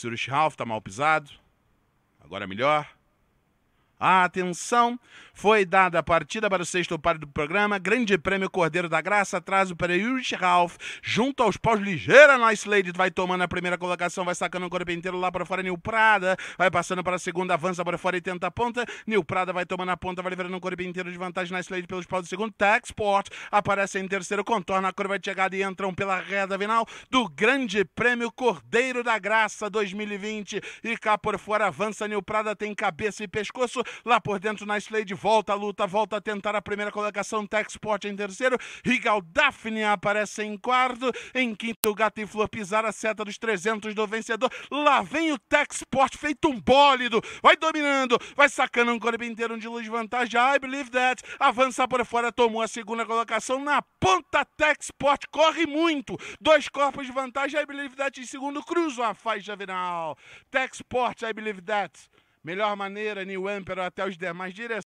Sr. Ralph tá mal pisado. Agora é melhor. A atenção foi dada a partida para o sexto par do programa. Grande Prêmio Cordeiro da Graça, atraso o Ulrich Ralph, junto aos paus ligeira Nice Lady, vai tomando a primeira colocação, vai sacando o corpo inteiro lá para fora, Nil Prada, vai passando para a segunda, avança para fora e tenta a ponta, Nil Prada vai tomando a ponta, vai levando o corpo inteiro de vantagem, Nice Lady pelos paus do segundo, Taxport aparece em terceiro, contorna a curva de chegada e entram pela reta final do Grande Prêmio Cordeiro da Graça 2020 e cá por fora avança, Nil Prada tem cabeça e pescoço, Lá por dentro, Nightslade volta a luta, volta a tentar a primeira colocação. Sport em terceiro. Rigal Daphne aparece em quarto. Em quinto, o Gato e Flor pisar a seta dos 300 do vencedor. Lá vem o Sport feito um bólido. Vai dominando, vai sacando um corpo inteiro de luz vantagem. I believe that. Avança por fora, tomou a segunda colocação. Na ponta, Sport corre muito. Dois corpos de vantagem. I believe that em segundo. Cruzam a faixa final. Sport, I believe that. Melhor maneira, New Emperor até os demais direções.